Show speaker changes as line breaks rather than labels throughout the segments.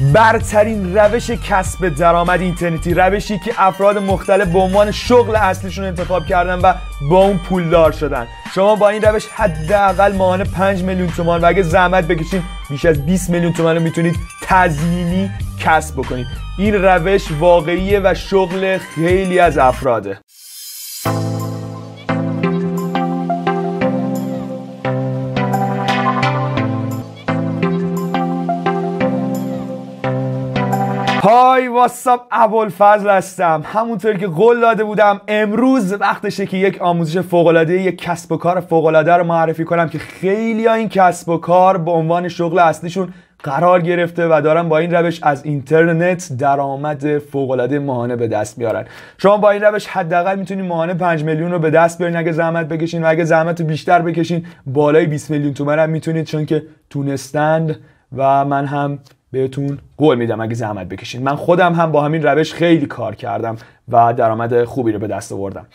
برترین روش کسب درآمد اینترنتی روشی که افراد مختلف به عنوان شغل اصلیشون انتخاب کردن و با اون پولدار شدن شما با این روش حداقل ماهانه 5 میلیون تومان و اگه زحمت بکشین بیش از 20 میلیون تومان رو میتونید تضمینی کسب بکنید این روش واقعیه و شغل خیلی از افراده های واتساپ فضل هستم همونطور که قول داده بودم امروز وقتشه که یک آموزش فوق العاده یک کسب و کار فوق العاده رو معرفی کنم که خیلی ها این کسب و کار به عنوان شغل اصلیشون قرار گرفته و دارن با این روش از اینترنت درآمد فوق العاده ماهانه به دست میارن شما با این روش حداقل میتونید ماهانه 5 میلیون رو به دست بیارین اگه زحمت بکشین و اگه زحمت بیشتر بکشین بالای 20 میلیون تومن هم میتونید چون که تونستند و من هم بهتون قول میدم اگه زحمت بکشین من خودم هم با همین روش خیلی کار کردم و درآمد خوبی رو به دست آوردم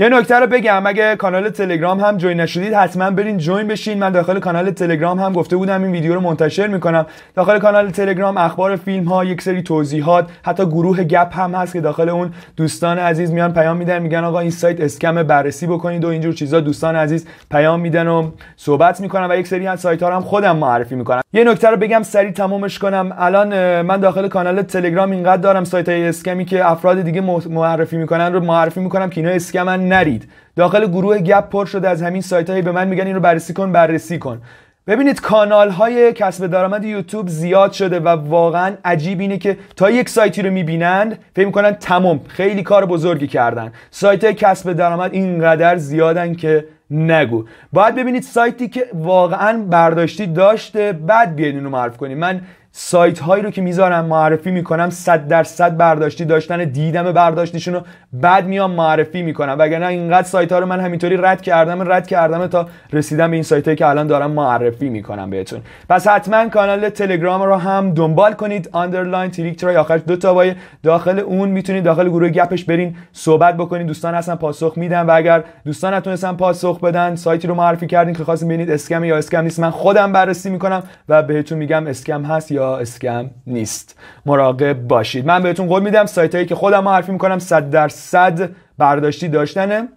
یه نکته رو بگم اگه کانال تلگرام هم جوین نشدید حتما برین جوین بشین من داخل کانال تلگرام هم گفته بودم این ویدیو رو منتشر میکنم داخل کانال تلگرام اخبار فیلم ها یک سری توضیحات حتی گروه گپ هم هست که داخل اون دوستان عزیز میان پیام میدن میگن آقا این سایت اسکم بررسی بکنید و اینجور چیزا دوستان عزیز پیام میدن و صحبت میکنم و یک سری از سایت ها هم خودم معرفی میکنم یه نکته رو بگم سریع تمومش کنم الان من داخل کانال تلگرام اینقدر دارم سایت های اسکمی که افراد دیگه معرفی میکنن رو معرفی میکنم که اینا اسکمن نرید داخل گروه گپ پر شده از همین سایت هایی به من میگن این رو بررسی کن بررسی کن ببینید کانال های کسب درآمد یوتیوب زیاد شده و واقعا عجیب اینه که تا یک سایتی رو میبینند فکر میکنن تمام خیلی کار بزرگی کردن سایت های کسب درآمد اینقدر زیادن که نگو باید ببینید سایتی که واقعا برداشتی داشته بعد بیاید اینو معرف کنید من سایت هایی رو که میذارم معرفی میکنم 100 درصد برداشتی داشتن دیدم برداشتیشون رو بعد میام معرفی میکنم وگرنه اینقدر سایت ها رو من همینطوری رد کردم رد کردم تا رسیدم به این سایت هایی که الان دارم معرفی میکنم بهتون پس حتما کانال تلگرام رو هم دنبال کنید آندرلاین تریک ترای آخرش دو تا وای داخل اون میتونید داخل گروه گپش برین صحبت بکنید دوستان اصلا پاسخ میدن و اگر دوستان نتونستن پاسخ بدن سایتی رو معرفی کردین که خواستین ببینید اسکم یا اسکم نیست من خودم بررسی میکنم و بهتون میگم اسکم هست یا اسکم نیست مراقب باشید من بهتون قول میدم سایت هایی که خودم معرفی حرفی میکنم 100 درصد برداشتی داشتنه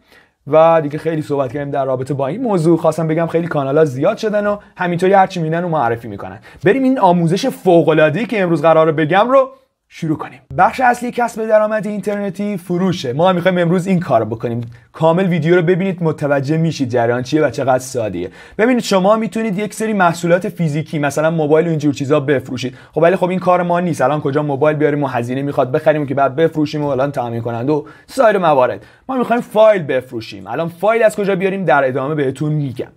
و دیگه خیلی صحبت کردیم در رابطه با این موضوع خواستم بگم خیلی کانال ها زیاد شدن و همینطوری هرچی میدن و معرفی میکنن بریم این آموزش فوق که امروز قراره بگم رو شروع کنیم بخش اصلی کسب درآمد اینترنتی فروشه ما میخوایم امروز این کار بکنیم کامل ویدیو رو ببینید متوجه میشید جریان چیه و چقدر سادهه ببینید شما میتونید یک سری محصولات فیزیکی مثلا موبایل و اینجور چیزا بفروشید خب ولی خب این کار ما نیست الان کجا موبایل بیاریم و هزینه میخواد بخریم که بعد بفروشیم و الان تامین کنند و سایر موارد ما میخوایم فایل بفروشیم الان فایل از کجا بیاریم در ادامه بهتون میگم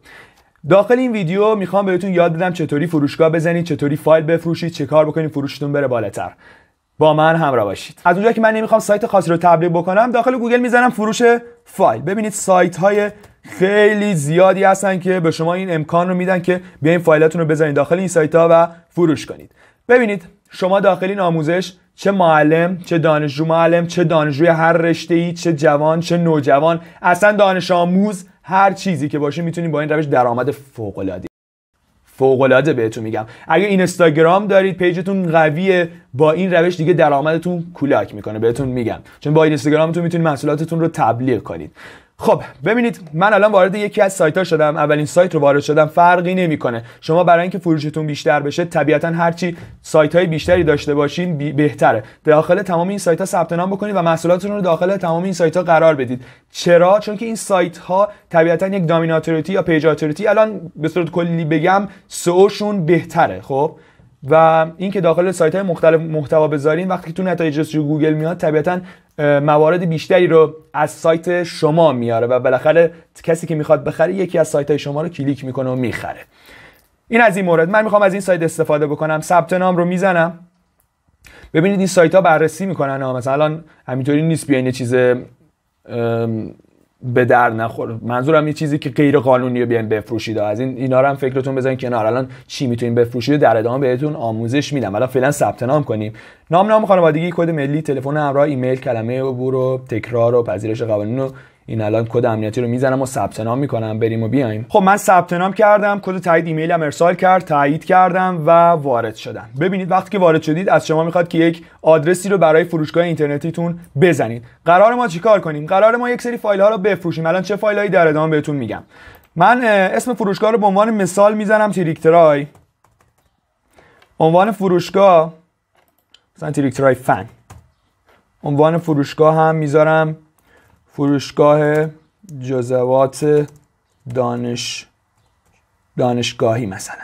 داخل این ویدیو میخوام بهتون یاد بدم چطوری فروشگاه بزنید چطوری فایل بفروشید چه کار بکنید فروشتون بره بالاتر با من همراه باشید از اونجا که من نمیخوام سایت خاصی رو تبلیغ بکنم داخل گوگل میزنم فروش فایل ببینید سایت های خیلی زیادی هستن که به شما این امکان رو میدن که بیاین فایلاتون رو بزنید داخل این سایت ها و فروش کنید ببینید شما داخل این آموزش چه معلم چه دانشجو معلم چه دانشجوی هر رشته ای چه جوان چه نوجوان اصلا دانش آموز هر چیزی که باشه میتونید با این روش درآمد فوق العاده فوق بهتون میگم اگه اینستاگرام دارید پیجتون قویه با این روش دیگه درآمدتون کولاک میکنه بهتون میگم چون با اینستاگرامتون میتونید محصولاتتون رو تبلیغ کنید خب ببینید من الان وارد یکی از سایت ها شدم اولین سایت رو وارد شدم فرقی نمیکنه شما برای اینکه فروشتون بیشتر بشه طبیعتا هرچی سایت های بیشتری داشته باشین بهتره داخل تمام این سایت ها ثبت نام بکنید و محصولاتتون رو داخل تمام این سایت ها قرار بدید چرا چون که این سایت ها طبیعتا یک دامیناتوریتی یا پیج الان به صورت کلی بگم سئوشون بهتره خب و اینکه داخل سایت های مختلف محتوا بذارین وقتی که تو نتایج جستجو گوگل میاد طبیعتا موارد بیشتری رو از سایت شما میاره و بالاخره کسی که میخواد بخره یکی از سایت های شما رو کلیک میکنه و میخره این از این مورد من میخوام از این سایت استفاده بکنم ثبت نام رو میزنم ببینید این سایت ها بررسی میکنن ها مثلا همینطوری نیست بیاین چیز به در نخور منظورم یه چیزی که غیر قانونیه بیاین بفروشید از این اینا رو هم فکرتون بزنین کنار الان چی میتونین بفروشید در ادامه بهتون آموزش میدم الان فعلا ثبت نام کنیم نام نام خانوادگی کد ملی تلفن همراه ایمیل کلمه عبور و تکرار و پذیرش قوانین این الان کد امنیتی رو میزنم و ثبت نام میکنم بریم و بیایم خب من ثبت نام کردم کد تایید ایمیل هم ارسال کرد تایید کردم و وارد شدم ببینید وقتی که وارد شدید از شما میخواد که یک آدرسی رو برای فروشگاه اینترنتیتون بزنید قرار ما چیکار کنیم قرار ما یک سری فایل ها رو بفروشیم الان چه فایل هایی در ادامه بهتون میگم من اسم فروشگاه رو به عنوان مثال میزنم تریکترای عنوان فروشگاه مثلا تریکترای فن عنوان فروشگاه هم میذارم فروشگاه جزوات دانش دانشگاهی مثلا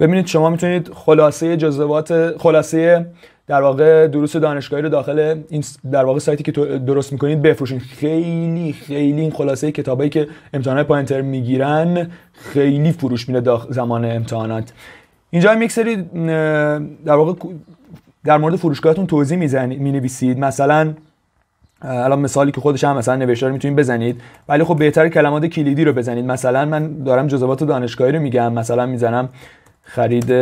ببینید شما میتونید خلاصه جزوات خلاصه در واقع دروس دانشگاهی رو داخل این در واقع سایتی که درست میکنید بفروشین خیلی خیلی این خلاصه کتابایی که امتحانات پایان ترم میگیرن خیلی فروش میره زمان امتحانات اینجا هم یک سری در واقع در مورد فروشگاهتون توضیح می, می نویسید مثلا الان مثالی که خودش هم مثلا نوشتار رو میتونید بزنید ولی خب بهتر کلمات کلیدی رو بزنید مثلا من دارم جزوات دانشگاهی رو میگم مثلا میزنم خرید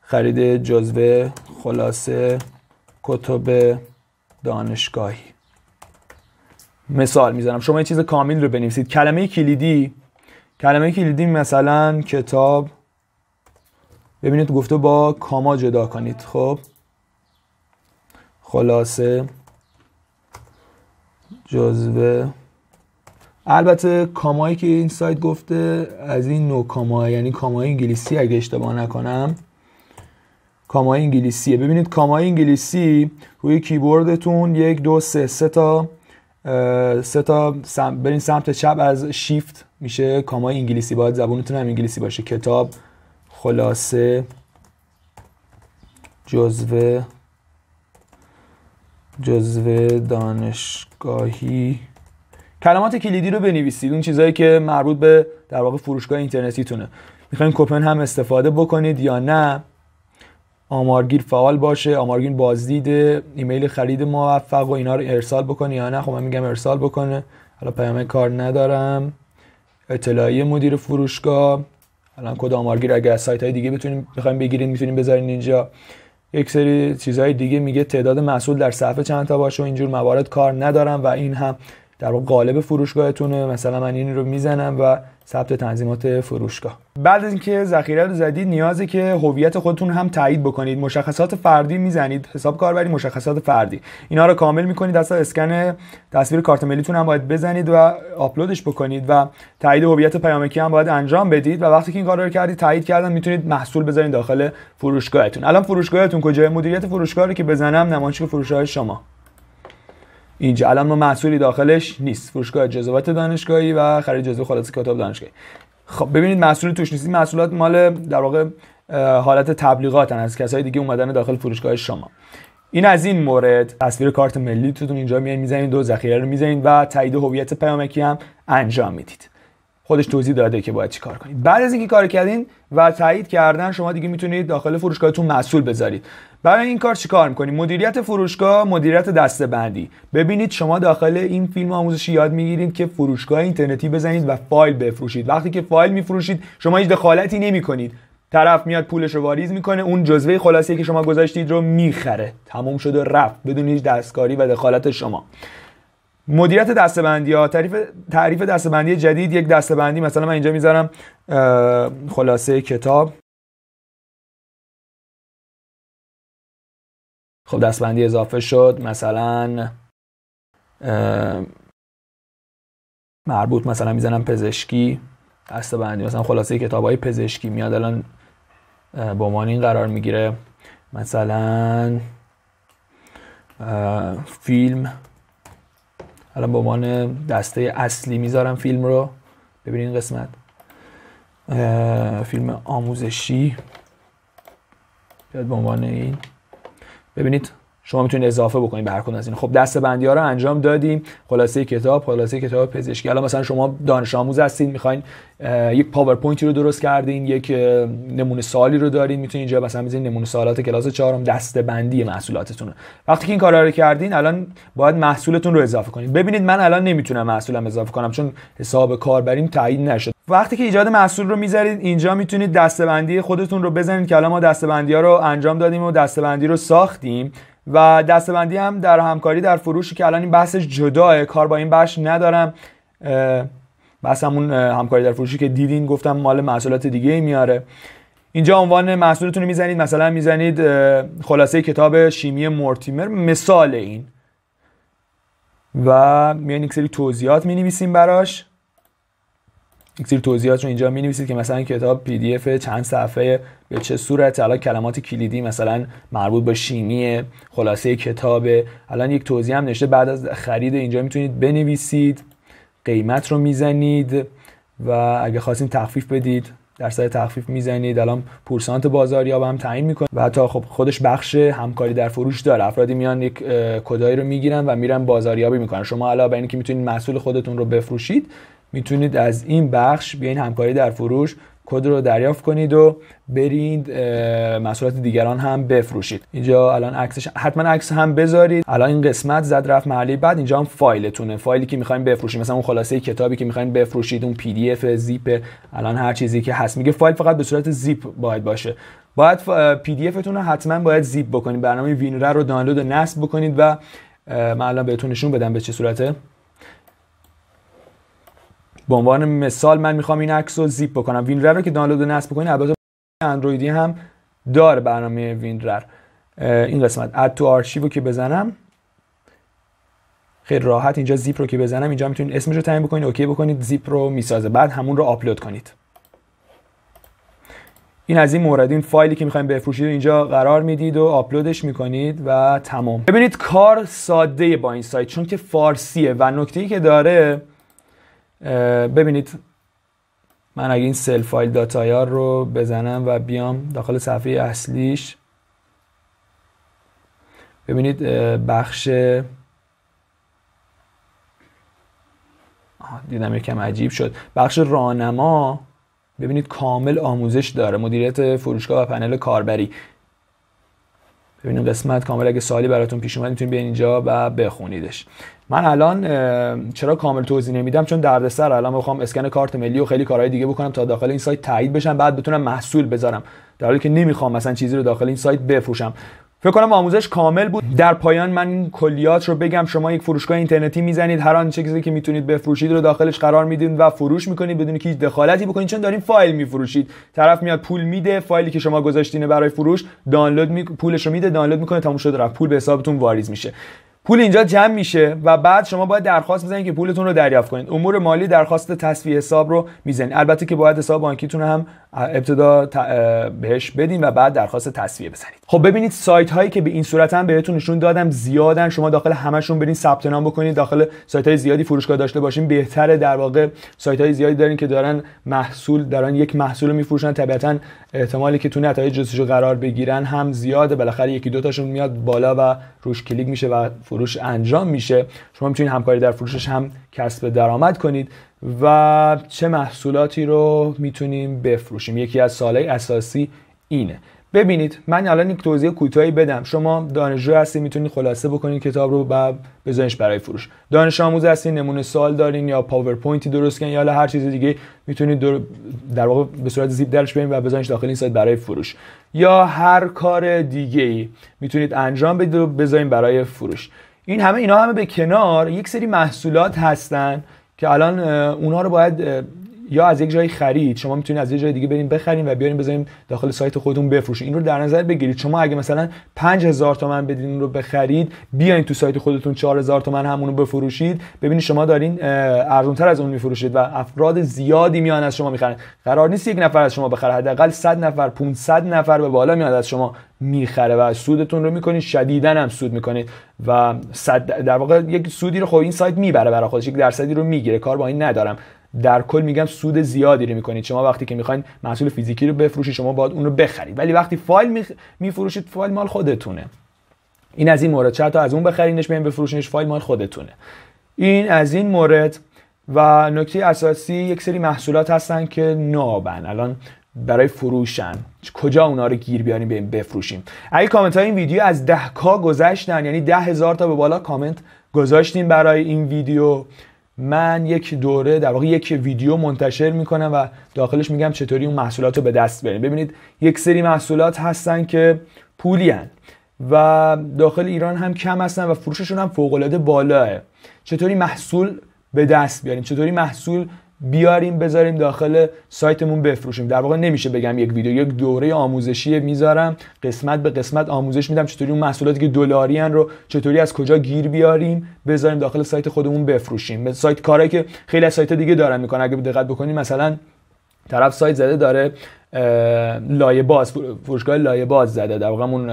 خرید جزوه خلاصه کتب دانشگاهی مثال میزنم شما یه چیز کامل رو بنویسید کلمه کلیدی کلمه کلیدی مثلا کتاب ببینید گفته با کاما جدا کنید خب خلاصه جزوه البته کامایی که این سایت گفته از این نوع کاما یعنی کامای انگلیسی اگه اشتباه نکنم کامای انگلیسیه ببینید کامای انگلیسی روی کیبوردتون یک دو سه سه تا سه تا سم برین سمت چپ از شیفت میشه کامای انگلیسی باید زبونتون هم انگلیسی باشه کتاب خلاصه جزوه جزوه دانشگاهی کلمات کلیدی رو بنویسید اون چیزهایی که مربوط به در واقع فروشگاه اینترنتیتونه میخواین کوپن هم استفاده بکنید یا نه آمارگیر فعال باشه آمارگیر بازدید ایمیل خرید موفق و اینا رو ارسال بکنه یا نه خب من میگم ارسال بکنه حالا پیام کار ندارم اطلاعی مدیر فروشگاه الان کد آمارگیر اگه از سایت های دیگه بتونیم بخوایم بگیریم میتونیم بذارین اینجا یک سری چیزهای دیگه میگه تعداد مسئول در صفحه چند تا باشه و اینجور موارد کار ندارم و این هم در قالب فروشگاهتونه مثلا من این رو میزنم و ثبت تنظیمات فروشگاه بعد از اینکه ذخیره رو زدید نیازه که هویت خودتون هم تایید بکنید مشخصات فردی میزنید حساب کاربری مشخصات فردی اینا رو کامل میکنید اصلا اسکن تصویر کارت ملیتون هم باید بزنید و آپلودش بکنید و تایید هویت پیامکی هم باید انجام بدید و وقتی که این کار رو کردید تایید کردن میتونید محصول بزنید داخل فروشگاهتون الان فروشگاهتون کجاست مدیریت فروشگاه که بزنم نمایشی فروشگاه شما اینجا الان ما مسئولی داخلش نیست فروشگاه جزوات دانشگاهی و خرید جزو خلاص کتاب دانشگاهی خب ببینید مسئولی توش نیست مسئولات مال در واقع حالت تبلیغاتن از کسای دیگه اومدن داخل فروشگاه شما این از این مورد تصویر کارت ملیتون اینجا میایین میزنید دو ذخیره رو میزنید و تایید هویت پیامکی هم انجام میدید خودش توضیح داده که باید چیکار کنید بعد از اینکه کار کردین و تایید کردن شما دیگه میتونید داخل فروشگاهتون مسئول بذارید برای این کار چیکار میکنید مدیریت فروشگاه مدیریت دسته بندی ببینید شما داخل این فیلم آموزشی یاد میگیرید که فروشگاه اینترنتی بزنید و فایل بفروشید وقتی که فایل میفروشید شما هیچ دخالتی نمیکنید طرف میاد پولش رو واریز میکنه اون جزوه خلاصه که شما گذاشتید رو میخره تموم شد و رفت بدون هیچ دستکاری و دخالت شما مدیریت دستبندی ها تعریف تعریف دستبندی جدید یک دستبندی مثلا من اینجا میذارم خلاصه کتاب خب دستبندی اضافه شد مثلا مربوط مثلا میزنم پزشکی دستبندی مثلا خلاصه کتاب های پزشکی میاد الان به عنوان این قرار میگیره مثلا فیلم الان به عنوان دسته اصلی میذارم فیلم رو این قسمت فیلم آموزشی بیاد به عنوان این ببینید شما میتونید اضافه بکنید به هر کدوم از این خب دست بندی ها رو انجام دادیم خلاصه کتاب خلاصه کتاب پزشکی الان مثلا شما دانش آموز هستید میخواین یک پاورپوینتی رو درست کردین یک نمونه سالی رو دارین میتونید اینجا مثلا بزنین نمونه سوالات کلاس چهارم دسته بندی محصولاتتون وقتی که این کارا رو کردین الان باید محصولتون رو اضافه کنید ببینید من الان نمیتونم محصولم اضافه کنم چون حساب کاربریم تایید نشد وقتی که ایجاد محصول رو میذارید اینجا میتونید دستبندی خودتون رو بزنید که الان ما دستبندی ها رو انجام دادیم و دستبندی رو ساختیم و دستبندی هم در همکاری در فروشی که الان این بحثش جداه کار با این بخش ندارم بحث همون همکاری در فروشی که دیدین گفتم مال محصولات دیگه میاره اینجا عنوان محصولتون رو میزنید مثلا میزنید خلاصه کتاب شیمی مورتیمر مثال این و میان یک سری توضیحات مینویسیم براش سری توضیحات رو اینجا می نویسید که مثلا کتاب پی دی اف چند صفحه به چه صورت حالا کلمات کلیدی مثلا مربوط به شیمی خلاصه کتاب الان یک توضیح هم نشته بعد از خرید اینجا میتونید بنویسید قیمت رو میزنید و اگه خواستین تخفیف بدید در درصد تخفیف میزنید الان پورسانت یا هم تعیین میکنه و حتی خب خودش بخش همکاری در فروش داره افرادی میان یک کدای رو میگیرن و میرن بازاریابی میکنن شما علاوه بر اینکه میتونید محصول خودتون رو بفروشید میتونید از این بخش بیاین همکاری در فروش کد رو دریافت کنید و برید محصولات دیگران هم بفروشید اینجا الان عکسش حتما عکس هم بذارید الان این قسمت زد رفت محلی بعد اینجا هم فایلتونه فایلی که میخواین بفروشید مثلا اون خلاصه کتابی که میخواین بفروشید اون پی دی اف زیپ الان هر چیزی که هست میگه فایل فقط به صورت زیپ باید باشه باید پی دی رو حتما باید زیپ بکنید برنامه وینر رو دانلود و نصب بکنید و من الان بهتون نشون بدم به چه صورته به عنوان مثال من میخوام این عکس رو زیپ بکنم وینرر رو که دانلود و نصب بکنید البته اندرویدی هم داره برنامه وینرر این قسمت اد تو آرشیو که بزنم خیلی راحت اینجا زیپ رو که بزنم اینجا میتونید اسمش رو تعیین بکنید اوکی بکنید زیپ رو میسازه بعد همون رو آپلود کنید این از این مورد این فایلی که میخوایم بفروشید اینجا قرار میدید و آپلودش میکنید و تمام ببینید کار ساده با این سایت چون که فارسیه و نکته ای که داره ببینید من اگه این سل فایل داتایار رو بزنم و بیام داخل صفحه اصلیش ببینید بخش دیدم یکم عجیب شد بخش راهنما ببینید کامل آموزش داره مدیریت فروشگاه و پنل کاربری ببینیم قسمت کامل اگه سوالی براتون پیش اومد میتونید بیاین اینجا و بخونیدش من الان چرا کامل توضیح نمیدم چون دردسر الان میخوام اسکن کارت ملی و خیلی کارهای دیگه بکنم تا داخل این سایت تایید بشم بعد بتونم محصول بذارم در حالی که نمیخوام مثلا چیزی رو داخل این سایت بفروشم فکر کنم آموزش کامل بود در پایان من این کلیات رو بگم شما یک فروشگاه اینترنتی میزنید هر آن چیزی که میتونید بفروشید رو داخلش قرار میدید و فروش میکنید بدون که هیچ دخالتی بکنید چون دارین فایل میفروشید طرف میاد پول میده فایلی که شما گذاشتینه برای فروش دانلود می... پولش رو میده دانلود میکنه تموم شده رفت پول به حسابتون واریز میشه پول اینجا جمع میشه و بعد شما باید درخواست بزنید که پولتون رو دریافت کنید امور مالی درخواست تصفیه حساب رو میزنید البته که باید حساب بانکیتون هم ابتدا بهش بدین و بعد درخواست تصفیه بزنید خب ببینید سایت هایی که به این صورت هم بهتون نشون دادم زیادن شما داخل همشون برین ثبت نام بکنید داخل سایت های زیادی فروشگاه داشته باشین بهتره در واقع سایت های زیادی دارین که دارن محصول دارن یک محصول میفروشن طبیعتا احتمالی که تو نتایج جستجو قرار بگیرن هم زیاده بالاخره یکی دو تاشون میاد بالا و روش کلیک میشه و فروش انجام میشه شما میتونید همکاری در فروشش هم کسب درآمد کنید و چه محصولاتی رو میتونیم بفروشیم یکی از سالهای اساسی اینه ببینید من الان یک توضیح کوتاهی بدم شما دانشجو هستی میتونید خلاصه بکنید کتاب رو و بزنش برای فروش دانش آموز هستین نمونه سال دارین یا پاورپوینتی درست کن یا هر چیز دیگه میتونید در, در واقع به صورت زیب درش بیم و بزنش داخل این سایت برای فروش یا هر کار دیگه میتونید انجام بدید و بزنید برای فروش این همه اینا همه به کنار یک سری محصولات هستن که الان اونها رو باید یا از یک جایی خرید شما میتونید از یه جای دیگه بریم بخریم و بیاریم بذاریم داخل سایت خودتون بفروشین این رو در نظر بگیرید شما اگه مثلا 5000 تومان بدین رو بخرید بیاین تو سایت خودتون 4000 تومان همونو بفروشید ببینید شما دارین ارزونتر از اون میفروشید و افراد زیادی میان از شما میخرن قرار نیست یک نفر از شما بخره حداقل 100 نفر 500 نفر به بالا میاد از شما میخره و سودتون رو میکنید شدیدا هم سود میکنید و صد در واقع یک سودی رو خب این سایت میبره برای خودش یک درصدی رو میگیره کار با این ندارم در کل میگم سود زیادی رو میکنید شما وقتی که میخواین محصول فیزیکی رو بفروشید شما باید اون رو بخرید ولی وقتی فایل میفروشید فایل مال خودتونه این از این مورد چرا از اون بخرینش بیاین بفروشینش فایل مال خودتونه این از این مورد و نکته اساسی یک سری محصولات هستن که نابن الان برای فروشن کجا اونا رو گیر بیاریم بیم بفروشیم اگه کامنت های این ویدیو از ده کا گذشتن یعنی ده هزار تا به بالا کامنت گذاشتیم برای این ویدیو من یک دوره در واقع یک ویدیو منتشر میکنم و داخلش میگم چطوری اون محصولات رو به دست بیاریم ببینید یک سری محصولات هستن که پولی هن و داخل ایران هم کم هستن و فروششون هم فوق بالاه چطوری محصول به دست بیاریم چطوری محصول بیاریم بذاریم داخل سایتمون بفروشیم در واقع نمیشه بگم یک ویدیو یک دوره آموزشی میذارم قسمت به قسمت آموزش میدم چطوری اون محصولاتی که دلاری رو چطوری از کجا گیر بیاریم بذاریم داخل سایت خودمون بفروشیم به سایت کارهایی که خیلی از سایت دیگه دارن میکنن اگه دقت بکنید مثلا طرف سایت زده داره لایه باز فروشگاه لایه باز زده در واقع اون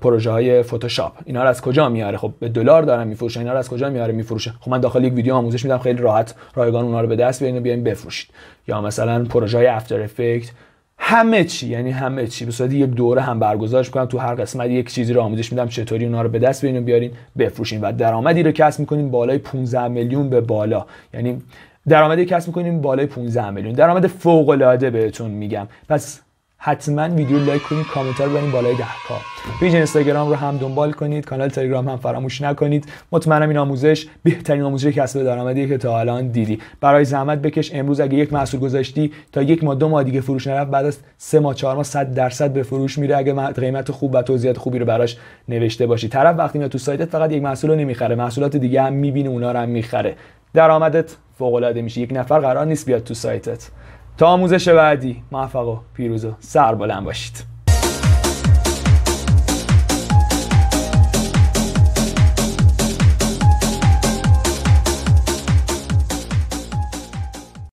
پروژه های فتوشاپ اینا رو از کجا میاره خب به دلار دارن میفروشن اینا رو از کجا میاره میفروشه خب من داخل یک ویدیو آموزش میدم خیلی راحت رایگان اونها رو به دست بیارین و بیاین بفروشید یا مثلا پروژه های افتر افکت همه چی یعنی همه چی به صورت یک دوره هم برگزارش میکنم تو هر قسمت یک چیزی رو آموزش میدم چطوری اونها رو به دست بیارین و بیارین بفروشین و درآمدی رو کسب میکنین بالای 15 میلیون به بالا یعنی درآمدی کسب میکنین بالای 15 میلیون درآمد فوق العاده بهتون میگم پس حتما ویدیو لایک کنید کامنت رو برین بالای 10 تا پیج اینستاگرام رو هم دنبال کنید کانال تلگرام هم فراموش نکنید مطمئنم این آموزش بهترین آموزش کسب درآمدی که تا الان دیدی برای زحمت بکش امروز اگه یک محصول گذاشتی تا یک ماه دو ماه دیگه فروش نرفت بعد از سه ماه چهار ماه 100 درصد به فروش میره اگه قیمت خوب و توضیحات خوبی رو براش نوشته باشی طرف وقتی میاد تو سایتت فقط یک محصول رو نمیخره محصولات دیگه هم میبینه اونا رو هم میخره درآمدت فوق العاده میشه یک نفر قرار نیست بیاد تو سایتت تا آموزش بعدی موفق و پیروز و بلند باشید